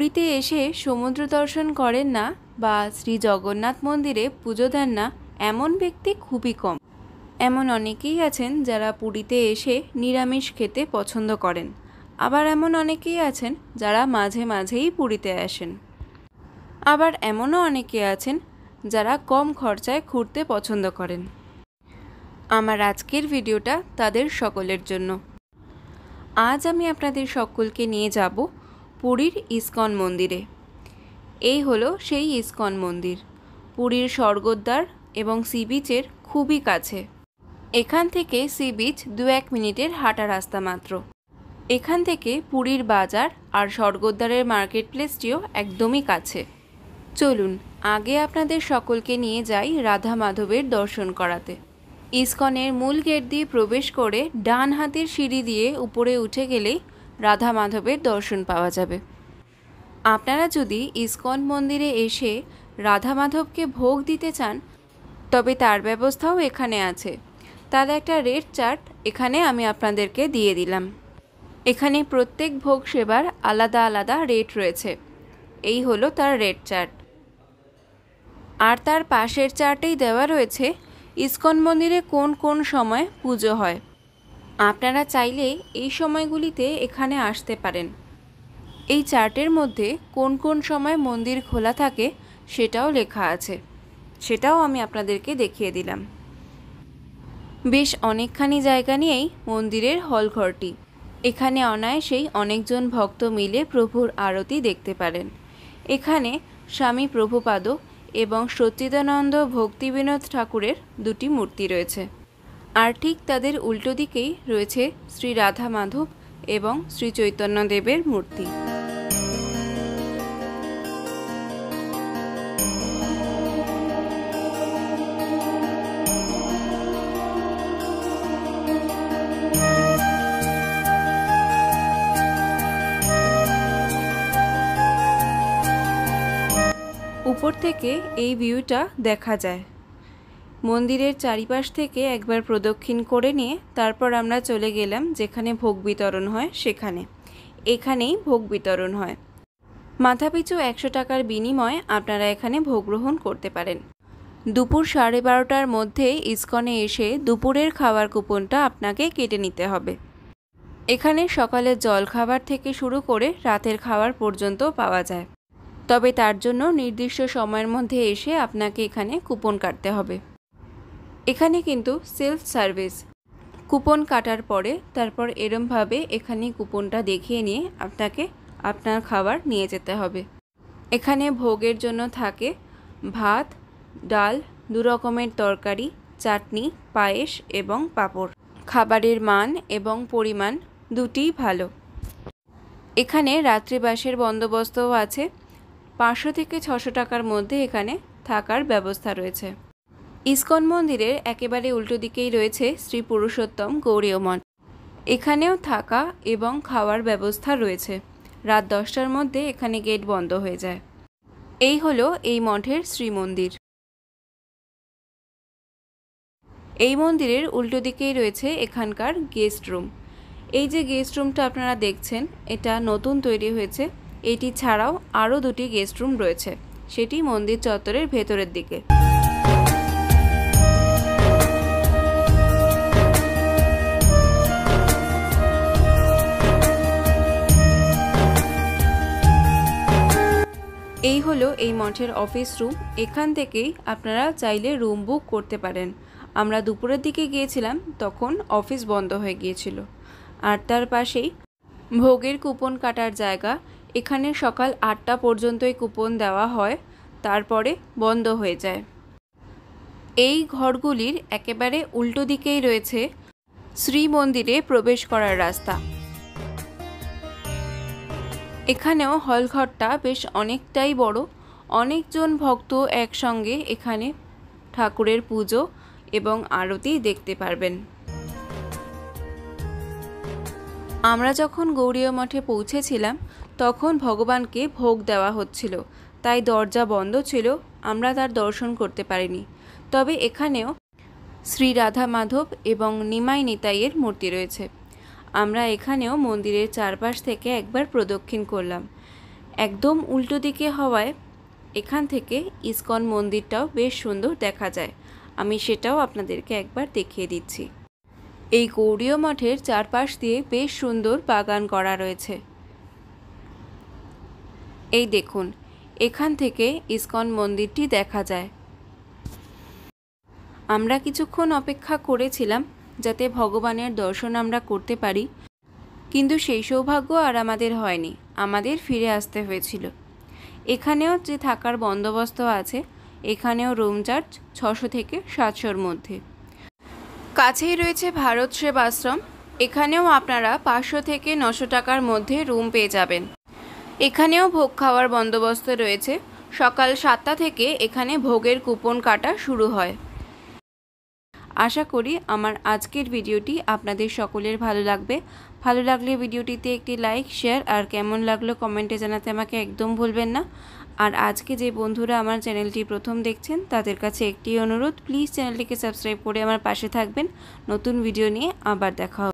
পুরীতে এসে সমুদ্র দর্শন করেন না বা শ্রী জগন্নাথ মন্দিরে পুজো দেন না এমন ব্যক্তি খুবই কম এমন অনেকেই আছেন যারা পুরীতে এসে নিরামিষ খেতে পছন্দ করেন আবার এমন অনেকেই আছেন যারা মাঝে মাঝেই পুরীতে আসেন আবার এমনও অনেকে আছেন যারা কম খরচায় ঘুরতে পছন্দ করেন আমার আজকের ভিডিওটা তাদের সকলের জন্য আজ আমি আপনাদের সকলকে নিয়ে যাব পুরীর ইস্কন মন্দিরে এই হলো সেই ইস্কন মন্দির পুরীর স্বর্গদ্বার এবং সি বিচের খুবই কাছে এখান থেকে সি বিচ দু এক মিনিটের হাঁটা রাস্তা মাত্র এখান থেকে পুরীর বাজার আর স্বর্গদ্বারের মার্কেট প্লেসটিও একদমই কাছে চলুন আগে আপনাদের সকলকে নিয়ে যাই রাধা মাধবের দর্শন করাতে ইস্কনের মূল গেট দিয়ে প্রবেশ করে ডান হাতের সিঁড়ি দিয়ে উপরে উঠে গেলেই রাধা মাধবের দর্শন পাওয়া যাবে আপনারা যদি ইস্কন মন্দিরে এসে রাধা মাধবকে ভোগ দিতে চান তবে তার ব্যবস্থাও এখানে আছে তার একটা রেড চার্ট এখানে আমি আপনাদেরকে দিয়ে দিলাম এখানে প্রত্যেক ভোগ সেবার আলাদা আলাদা রেট রয়েছে এই হলো তার রেড চার্ট আর তার পাশের চার্টেই দেওয়া রয়েছে ইস্কন মন্দিরে কোন কোন সময় পুজো হয় আপনারা চাইলে এই সময়গুলিতে এখানে আসতে পারেন এই চার্টের মধ্যে কোন কোন সময় মন্দির খোলা থাকে সেটাও লেখা আছে সেটাও আমি আপনাদেরকে দেখিয়ে দিলাম বেশ অনেকখানি জায়গা নিয়েই মন্দিরের হলঘরটি এখানে অনায়াসেই অনেকজন ভক্ত মিলে প্রভুর আরতি দেখতে পারেন এখানে স্বামী প্রভুপাদ এবং সচ্চিদানন্দ ভক্তিবিনোদ ঠাকুরের দুটি মূর্তি রয়েছে আর ঠিক তাদের উল্টো দিকেই রয়েছে শ্রী রাধা মাধব এবং শ্রী চৈতন্য দেবের মূর্তি উপর থেকে এই ভিউটা দেখা যায় মন্দিরের চারিপাশ থেকে একবার প্রদক্ষিণ করে নিয়ে তারপর আমরা চলে গেলাম যেখানে ভোগ বিতরণ হয় সেখানে এখানেই ভোগ বিতরণ হয় মাথাপিছু একশো টাকার বিনিময়ে আপনারা এখানে ভোগ গ্রহণ করতে পারেন দুপুর সাড়ে বারোটার মধ্যে ইসকনে এসে দুপুরের খাবার কুপনটা আপনাকে কেটে নিতে হবে এখানে সকালের জল খাবার থেকে শুরু করে রাতের খাবার পর্যন্ত পাওয়া যায় তবে তার জন্য নির্দিষ্ট সময়ের মধ্যে এসে আপনাকে এখানে কুপন কাটতে হবে এখানে কিন্তু সেলফ সার্ভিস কুপন কাটার পরে তারপর এরমভাবে এখানে কুপনটা দেখিয়ে নিয়ে আপনাকে আপনার খাবার নিয়ে যেতে হবে এখানে ভোগের জন্য থাকে ভাত ডাল দু রকমের তরকারি চাটনি পায়েস এবং পাঁপড় খাবারের মান এবং পরিমাণ দুটিই ভালো এখানে রাত্রিবাসের বন্দোবস্তও আছে পাঁচশো থেকে ছশো টাকার মধ্যে এখানে থাকার ব্যবস্থা রয়েছে ইস্কন মন্দিরের একেবারে উল্টো দিকেই রয়েছে শ্রী পুরুষোত্তম গৌরীয় মঠ এখানেও থাকা এবং খাওয়ার ব্যবস্থা রয়েছে রাত দশটার মধ্যে এখানে গেট বন্ধ হয়ে যায় এই হলো এই মঠের শ্রীমন্দির এই মন্দিরের উল্টো দিকেই রয়েছে এখানকার গেস্ট রুম এই যে গেস্ট রুমটা আপনারা দেখছেন এটা নতুন তৈরি হয়েছে এটি ছাড়াও আরও দুটি গেস্ট রুম রয়েছে সেটি মন্দির চত্বরের ভেতরের দিকে এই হলো এই মঠের অফিস রুম এখান থেকেই আপনারা চাইলে রুম বুক করতে পারেন আমরা দুপুরের দিকে গিয়েছিলাম তখন অফিস বন্ধ হয়ে গিয়েছিল আর তার পাশেই ভোগের কুপন কাটার জায়গা এখানে সকাল আটটা পর্যন্তই কুপন দেওয়া হয় তারপরে বন্ধ হয়ে যায় এই ঘরগুলির একেবারে উল্টো দিকেই রয়েছে শ্রী মন্দিরে প্রবেশ করার রাস্তা এখানেও হল ঘরটা বেশ অনেকটাই বড় অনেকজন ভক্ত একসঙ্গে এখানে ঠাকুরের পুজো এবং আরতি দেখতে পারবেন আমরা যখন গৌরীয় মঠে পৌঁছেছিলাম তখন ভগবানকে ভোগ দেওয়া হচ্ছিল তাই দরজা বন্ধ ছিল আমরা তার দর্শন করতে পারিনি তবে এখানেও শ্রী রাধা মাধব এবং নিমাই নিতাইয়ের মূর্তি রয়েছে আমরা এখানেও মন্দিরের চারপাশ থেকে একবার প্রদক্ষিণ করলাম একদম উল্টো দিকে হওয়ায় এখান থেকে ইসকন মন্দিরটাও বেশ সুন্দর দেখা যায় আমি সেটাও আপনাদেরকে একবার দেখিয়ে দিচ্ছি এই গৌরীয় মঠের চারপাশ দিয়ে বেশ সুন্দর বাগান করা রয়েছে এই দেখুন এখান থেকে ইসকন মন্দিরটি দেখা যায় আমরা কিছুক্ষণ অপেক্ষা করেছিলাম যাতে ভগবানের দর্শন আমরা করতে পারি কিন্তু সেই সৌভাগ্য আর আমাদের হয়নি আমাদের ফিরে আসতে হয়েছিল এখানেও যে থাকার বন্দোবস্ত আছে এখানেও রুম চার্জ ছশো থেকে সাতশোর মধ্যে কাছেই রয়েছে ভারত সেবাশ্রম এখানেও আপনারা পাঁচশো থেকে নশো টাকার মধ্যে রুম পেয়ে যাবেন এখানেও ভোগ খাওয়ার বন্দোবস্ত রয়েছে সকাল সাতটা থেকে এখানে ভোগের কুপন কাটা শুরু হয় আশা করি আমার আজকের ভিডিওটি আপনাদের সকলের ভালো লাগবে ভালো লাগলে ভিডিওটিতে একটি লাইক শেয়ার আর কেমন লাগলো কমেন্টে জানাতে আমাকে একদম ভুলবেন না আর আজকে যে বন্ধুরা আমার চ্যানেলটি প্রথম দেখছেন তাদের কাছে একটি অনুরোধ প্লিজ চ্যানেলটিকে সাবস্ক্রাইব করে আমার পাশে থাকবেন নতুন ভিডিও নিয়ে আবার দেখা